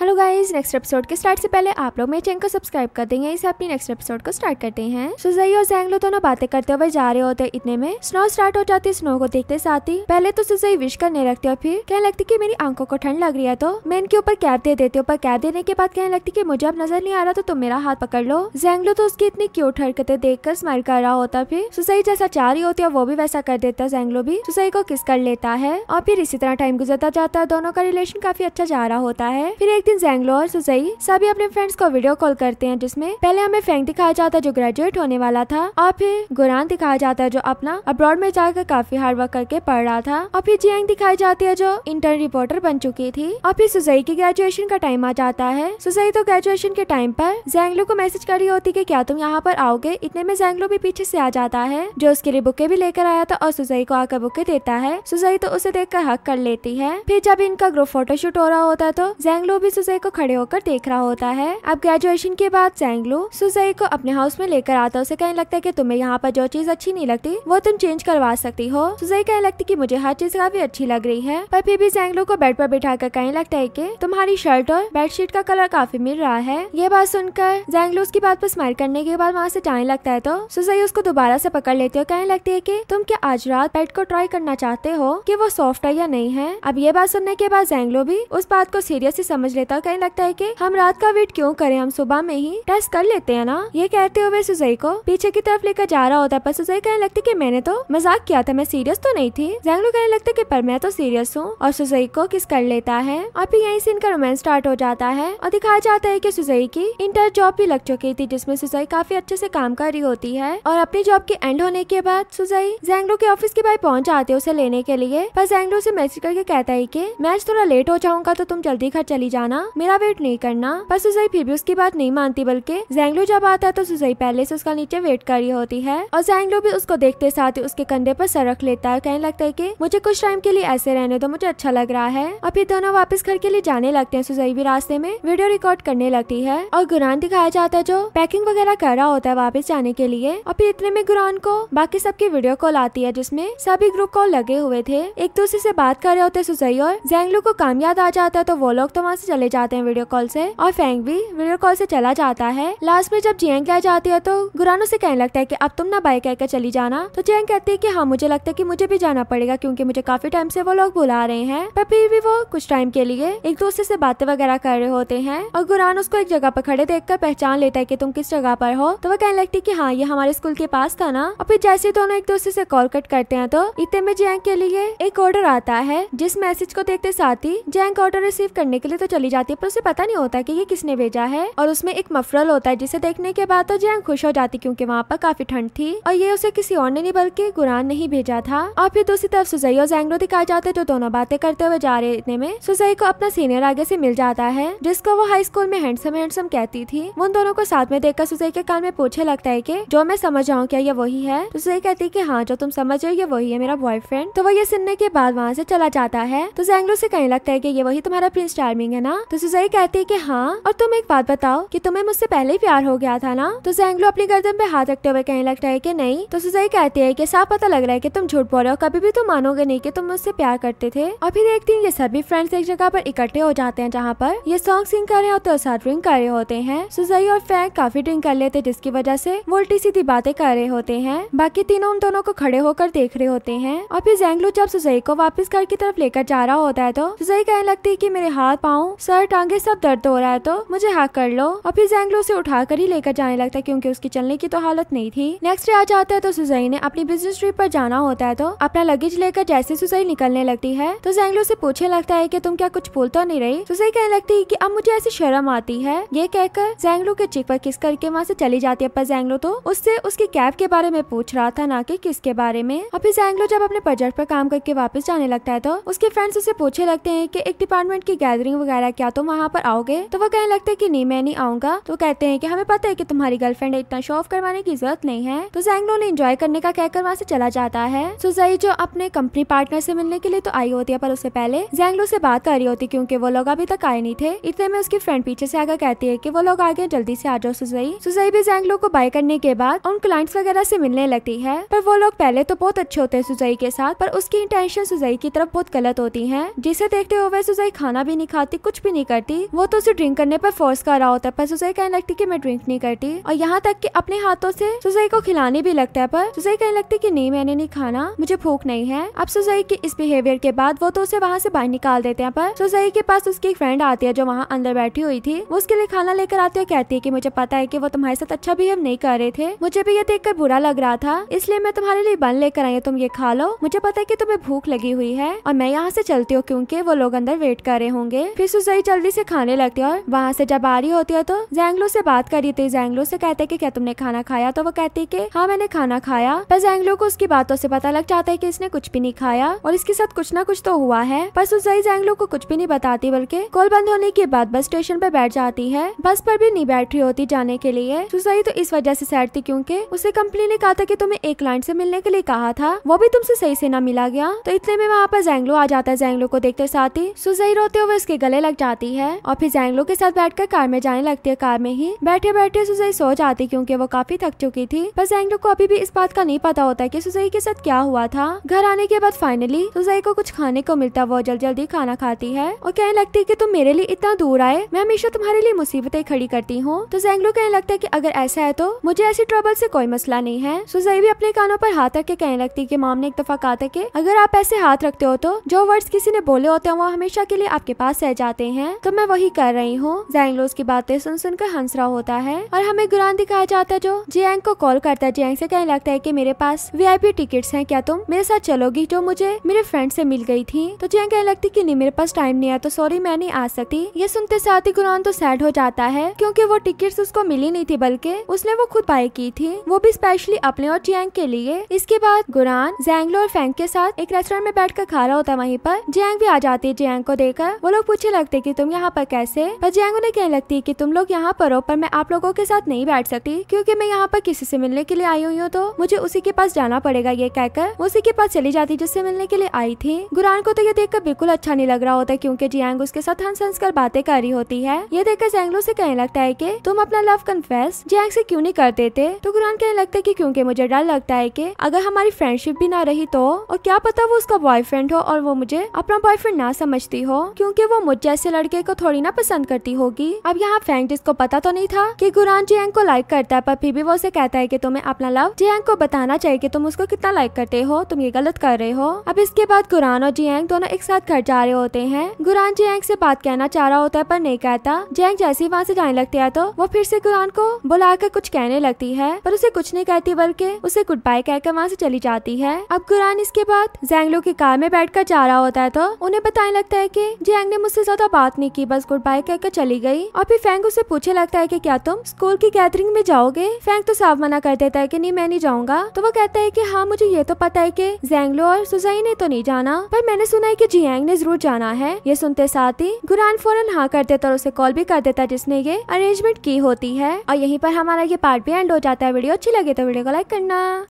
Hello guys next episode के start से पहले आप लोग मेरे चैनल को सब्सक्राइब कर देंगे इसे अपनी नेक्स्ट एपिसोड को स्टार्ट करते हैं सुजई और जैंगलो दोनों बातें करते हुए जा रहे होते इतने में स्नो स्टार्ट हो जाती है स्नो को देखते साथ ही पहले तो सुजई विश करने लगती है फिर कहने लगती की मेरी आंखों को ठंड लग रही है तो मैं इनके ऊपर कैब दे देती हूँ पर कैब देने के बाद कहने लगती की मुझे अब नजर नहीं आ रहा तो तुम मेरा हाथ पकड़ लो जैंगलो तो उसकी इतनी क्यूट हरकते देख कर स्माइल कर रहा होता फिर सुजई जैसा चाह रही होती है वो भी वैसा कर देता है जैंगलो भी सुजई को किस कर लेता है और फिर इसी तरह टाइम गुजरता जाता है दोनों का रिलेशन काफी अच्छा जा रहा होता है फिर एक दिन जैंगलो और सुजई सभी अपने फ्रेंड्स को वीडियो कॉल करते हैं जिसमें पहले हमें फेंक दिखाया जाता है जो ग्रेजुएट होने वाला था और फिर गुरान दिखाया जाता है जो अपना अब्रॉड में जाकर काफी हार्ड वर्क करके पढ़ रहा था और फिर जियांग दिखाई जाती है जो इंटर्न रिपोर्टर बन चुकी थी और फिर सुजई की ग्रेजुएशन का टाइम आ जाता है सुजई तो ग्रेजुएशन के टाइम पर जैंगलो को मैसेज कर रही होती की क्या तुम यहाँ पर आओगे इतने में जैंगलो भी पीछे से आ जाता है जो उसके लिए बुके भी लेकर आया था और सुजई को आकर बुके देता है सुजई तो उसे देख हक कर लेती है फिर जब इनका ग्रुप फोटोशूट हो रहा होता है तो जैंगलो भी सुजय को खड़े होकर देख रहा होता है अब ग्रेजुएशन के बाद सैंगलो सुजय को अपने हाउस में लेकर आता उसे कहने लगता है की तुम्हें यहाँ पर जो चीज अच्छी नहीं लगती वो तुम चेंज करवा सकती हो सुजय कहने लगती की मुझे हर चीज काफी अच्छी लग रही है पर फिर भी सैंगलो को बेड पर बिठा कर कहने लगता है की तुम्हारी शर्ट और बेडशीट का कलर काफी मिल रहा है ये बात सुनकर जैंगलो उसकी बात पर स्माइल करने के बाद वहाँ से जाने लगता है तो सुजय उसको दोबारा से पकड़ लेते हो कहने लगती है की तुम क्या आज रात बेड को ट्राई करना चाहते हो की वो सॉफ्ट है या नहीं है अब ये बात सुनने के बाद जैंगलो भी उस बात को सीरियसली समझ लेते श्वेता कहने लगता है कि हम रात का वेट क्यों करें हम सुबह में ही टेस्ट कर लेते हैं ना ये कहते हुए सुजई को पीछे की तरफ लेकर जा रहा होता है पर सुजई कहने लगती की मैंने तो मजाक किया था मैं सीरियस तो नहीं थी जैंगलू कहने लगता की पर मैं तो सीरियस हूँ और सुजई को किस कर लेता है और फिर यही से इनका रोमांस स्टार्ट हो जाता है और दिखाया जाता है की सुजई की इंटर जॉब भी लग चुकी थी जिसमे सुजई काफी अच्छे से काम कर रही होती है और अपनी जॉब के एंड होने के बाद सुजई जैंगलू के ऑफिस के बाहर पहुंच जाते उसे लेने के लिए पर जैंगलू से मैसेज करके कहता है की मैच थोड़ा लेट हो जाऊंगा तो तुम जल्दी घर चली जाना करना मेरा वेट नहीं करना पर सुजई फिर भी उसकी बात नहीं मानती बल्कि जैंगलो जब आता है तो सुजई पहले से उसका नीचे वेट कर रही होती है और जैंगलो भी उसको देखते साथ ही उसके कंधे पर सर रख लेता है कहने लगता है की मुझे कुछ टाइम के लिए ऐसे रहने तो मुझे अच्छा लग रहा है और फिर दोनों वापस घर के लिए जाने लगते हैं सुजई भी रास्ते में वीडियो रिकॉर्ड करने लगती है और गुरान दिखाया जाता है जो पैकिंग वगैरह कर रहा होता है वापस जाने के लिए और फिर इतने में गुरान को बाकी सबकी वीडियो कॉल आती है जिसमे सभी ग्रुप कॉल लगे हुए थे एक दूसरे से बात कर रहे होते सुजई और जैंगलो को काम याद आ जाता है तो वो लोग तो वहाँ से चले चले जाते हैं वीडियो कॉल से और फेंग भी वीडियो कॉल से चला जाता है लास्ट में जब जेंग आ जाती है तो गुरान से कहने लगता है की अब तुम ना बाइक कहकर चली जाना तो जियांग कहती है की हाँ मुझे लगता है की मुझे भी जाना पड़ेगा क्यूँकी मुझे काफी टाइम से वो लोग बुला रहे हैं पर फिर भी वो कुछ टाइम के लिए एक दूसरे से बातें वगैरह कर रहे होते हैं और गुरान उसको एक जगह पर खड़े देख पहचान लेता है की तुम किस जगह पर हो तो वो कहने लगती है की हाँ ये हमारे स्कूल के पास था ना और फिर जैसे दोनों एक दूसरे से कॉल कट करते हैं तो इतने में जैंग के लिए एक ऑर्डर आता है जिस मैसेज को देखते साथ ही जैंग ऑर्डर रिसीव करने के लिए तो चली चली जाती है पर उसे पता नहीं होता कि ये किसने भेजा है और उसमें एक मफरल होता है जिसे देखने के बाद तो जैंग खुश हो जाती क्योंकि वहाँ पर काफी ठंड थी और ये उसे किसी और ने नहीं बल्कि गुरान ने ही भेजा था और फिर दूसरी तरफ सुजई और जैंगरो दिखा जाते जो दोनों बातें करते हुए जा रहे इतने में सुजई को अपना सीनियर आगे से मिल जाता है जिसको वो हाई स्कूल में हैंडसम हैंडसम कहती थी उन दोनों को साथ में देखकर सुजई के कान में पूछे लगता है की जो मैं समझ जाऊँ क्या ये वही है तो सुजई कहती है की हाँ जो तुम समझ रहे हो ये वही है मेरा बॉयफ्रेंड तो वो ये सुनने के बाद वहाँ से चला जाता है तो जैंगरो से कहने लगता है की ये वही तुम्हारा प्रिंस चार्मिंग है ना हाँ? तो सुजई कहती है की हाँ और तुम एक बात बताओ की तुम्हें मुझसे पहले प्यार हो गया था ना तो जैंगलो अपनी गर्दन पे हाथ रखते हुए कहने लगता है की नहीं तो सुजई कहती है की साफ पता लग रहा है की तुम झूठ बोल रहे हो कभी भी तुम मानोगे नहीं की तुम मुझसे प्यार करते थे और फिर एक दिन ये सभी फ्रेंड्स एक जगह पर इकट्ठे हो जाते हैं जहाँ पर ये सॉन्ग सिंग कर रहे होते और साथ ड्रिंक कर रहे होते हैं सुजई और फैंक काफी ड्रिंक कर लेते जिसकी वजह से वो उल्टी सीधी बातें कर रहे होते हैं बाकी तीनों उन दोनों को खड़े होकर देख रहे होते हैं और फिर जेंगलू जब सुजई को वापस घर की तरफ लेकर जा रहा होता है तो सुजई कहने लगती है की मेरे हाथ पाँव सर टांगे सब दर्द हो रहा है तो मुझे हाँ कर लो और फिर जैंगलो उसे उठाकर ही लेकर जाने लगता है क्योंकि उसकी चलने की तो हालत नहीं थी नेक्स्ट डे आ जाता है तो सुजई ने अपनी बिजनेस ट्रिप पर जाना होता है तो अपना लगेज लेकर जैसे सुजई निकलने लगती है तो जैंगलो से पूछने लगता है की तुम क्या कुछ भूल तो नहीं रही सुजई कहने लगती है की अब मुझे ऐसी शर्म आती है ये कहकर जैंगलो के चिक पर किस करके वहाँ से चली जाती है पर जैंगलो तो उससे उसकी कैब के बारे में पूछ रहा था ना कि किसके बारे में और फिर जैंगलो जब अपने प्रोजेक्ट पर काम करके वापस जाने लगता है तो उसके फ्रेंड्स उसे पूछे लगते हैं कि एक डिपार्टमेंट की गैदरिंग वगैरह क्या तुम वहाँ पर आओगे तो वो कहने लगते की नहीं मैं नहीं आऊंगा तो कहते हैं की हमें पता है की तुम्हारी गर्लफ्रेंड इतना शो ऑफ करवाने की जरूरत नहीं है तो जैंग ने इंजॉय करने का कहकर वहाँ से चला जाता है सुजई तो जो अपने कंपनी पार्टनर से मिलने के लिए तो आई होती है पर उससे पहले जैंगलो से बात कर रही होती क्योंकि वो लोग अभी तक आए नहीं थे इतने में उसकी फ्रेंड पीछे से आकर कहती है कि वो लोग आगे जल्दी से आ जाओ सुजई सुजई भी जैंगलो को बाय करने के बाद उन क्लाइंट्स वगैरह से मिलने लगती है पर वो लोग पहले तो बहुत अच्छे होते हैं सुजई के साथ पर उसकी इंटेंशन सुजई की तरफ बहुत गलत होती है जिसे देखते हुए सुजई खाना भी नहीं खाती कुछ भी नहीं करती वो तो उसे ड्रिंक करने पर फोर्स कर रहा होता है पर सुजय कहने लगती की मैं ड्रिंक नहीं करती और यहाँ तक की अपने हाथों से सुजय को खिलाने भी लगता है पर सुजय कहने लगती की नहीं मैंने नहीं खाना मुझे भूख नहीं है अब सुजय के इस बिहेवियर के बाद वो तो उसे वहाँ से बाहर निकाल देते हैं पर सुजय के पास उसकी एक फ्रेंड आती है जो वहाँ अंदर बैठी हुई थी वो उसके लिए खाना लेकर आती है कहती है की मुझे पता है की वो तुम्हारे साथ अच्छा बिहेव नहीं कर रहे थे मुझे भी ये देखकर बुरा लग रहा था इसलिए मैं तुम्हारे लिए बन लेकर आई तुम ये खा लो मुझे पता है की तुम्हें भूख लगी हुई है और मैं यहाँ से चलती हूँ क्यूँकी वो लोग अंदर वेट कर रहे होंगे फिर सुजय कई जल्दी से खाने लगती है और वहाँ से जब आ रही होती है तो जेंगलो से बात कर रही थी जेंगलो से कहते हैं कि क्या तुमने खाना खाया तो वो कहती है कि हाँ मैंने खाना खाया पर जैंगलू को उसकी बातों से पता लग जाता है कि इसने कुछ भी नहीं खाया और इसके साथ कुछ ना कुछ तो हुआ है उस सुजई जैंगलू को कुछ भी नहीं बताती बल्कि कॉल बंद होने के बाद बस स्टेशन पर बैठ जाती है बस पर भी नहीं बैठ रही होती जाने के लिए सुजई तो इस वजह से सैड थी क्योंकि उसे कंपनी ने कहा था कि तुम्हें एक क्लाइंट से मिलने के लिए कहा था वो भी तुमसे सही से ना मिला गया तो इतने में वहाँ पर जैंगलो आ जाता है जैंगलो को देखते साथ ही सुजई रोते हुए उसके गले लग जाते जाती है और फिर जैंगलो के साथ बैठकर कार में जाने लगती है कार में ही बैठे बैठे सुजई सो जाती क्योंकि वो काफी थक चुकी थी पर जैंगलो को अभी भी इस बात का नहीं पता होता कि सुजई के साथ क्या हुआ था घर आने के बाद फाइनली सुजई को कुछ खाने को मिलता वो जल्द जल्दी खाना खाती है और कहने लगती है की तुम मेरे लिए इतना दूर आए मैं हमेशा तुम्हारे लिए मुसीबतें खड़ी करती हूँ तो जैंगलो कहने लगता है की अगर ऐसा है तो मुझे ऐसी ट्रबल से कोई मसला नहीं है सुजई भी अपने कानों पर हाथ रख के कहने लगती है की माम ने एक दफा कहा था की अगर आप ऐसे हाथ रखते हो तो जो वर्ड्स किसी ने बोले होते हैं वो हमेशा के लिए आपके पास रह जाते हैं हैं तो मैं वही कर रही हूँ जैंगलोज की बातें सुन सुनकर रहा होता है और हमें गुरान दिखाया जाता है जो जियांग को कॉल करता है जियांग से कहने लगता है की मेरे पास वीआईपी टिकट्स हैं क्या तुम मेरे साथ चलोगी जो मुझे मेरे फ्रेंड से मिल गई थी तो जियांग कहने लगती की नहीं मेरे पास टाइम नहीं है तो सॉरी मैं नहीं आ सकती ये सुनते साथ ही गुरान तो सैड हो जाता है क्यूँकी वो टिकट उसको मिली नहीं थी बल्कि उसने वो खुद बाय की थी वो भी स्पेशली अपने और जियांग के लिए इसके बाद गुरान जैंगलो और फैंक के साथ एक रेस्टोरेंट में बैठ कर खा रहा होता है वहीं पर जियांग भी आ जाती है जियांग को देखकर वो लोग पूछे लगते सकते कि तुम यहाँ पर कैसे पर जैंगो ने कहने लगती है कि तुम लोग यहाँ पर हो पर मैं आप लोगों के साथ नहीं बैठ सकती क्योंकि मैं यहाँ पर किसी से मिलने के लिए आई हुई हूँ तो मुझे उसी के पास जाना पड़ेगा ये कहकर उसी के पास चली जाती जिससे मिलने के लिए आई थी गुरान को तो ये देखकर बिल्कुल अच्छा नहीं लग रहा होता क्यूँकी जियांग उसके साथ हंस हंस कर बातें कर रही होती है ये देखकर जैंगलो ऐसी कहने लगता है की तुम अपना लव कन्फेस जियांग ऐसी क्यूँ नहीं कर देते तो गुरान कहने लगता है की क्यूँकी मुझे डर लगता है की अगर हमारी फ्रेंडशिप भी ना रही तो और क्या पता वो उसका बॉयफ्रेंड हो और वो मुझे अपना बॉयफ्रेंड ना समझती हो क्यूँकी वो मुझ जैसे ऐसे लड़के को थोड़ी ना पसंद करती होगी अब यहाँ फैंग जिसको पता तो नहीं था कि गुरान जियांग को लाइक करता है पर फिर भी वो उसे कहता है कि तुम्हें अपना लव जियांग को बताना चाहिए कि तुम उसको कितना लाइक करते हो तुम ये गलत कर रहे हो अब इसके बाद गुरान और जियांग दोनों एक साथ घर जा रहे होते हैं गुरान जियांग से बात कहना चाह रहा होता है पर नहीं कहता जियांग जैसे ही वहाँ से जाने लगती है तो वो फिर से गुरान को बुलाकर कुछ कहने लगती है पर उसे कुछ नहीं कहती बल्कि उसे गुड बाय कहकर वहाँ से चली जाती है अब गुरान इसके बाद जैंगलो की कार में बैठ कर जा रहा होता है तो उन्हें बताने लगता है की जैंग ने मुझसे ज्यादा बात नहीं की बस गुड बाय कहकर चली गई और फिर फैंक उसे पूछे लगता है कि क्या तुम स्कूल की गैदरिंग में जाओगे फैंक तो साफ मना कर देता है कि नहीं मैं नहीं जाऊंगा तो वो कहता है कि हाँ मुझे ये तो पता है कि जेंगलो और सुजाई ने तो नहीं जाना पर मैंने सुना है कि जियांग ने जरूर जाना है ये सुनते साथ ही गुरान फौरन हाँ कर देता और उसे कॉल भी कर देता जिसने ये अरेंजमेंट की होती है और यहीं पर हमारा ये पार्ट भी एंड हो जाता है वीडियो अच्छी लगे तो वीडियो को लाइक करना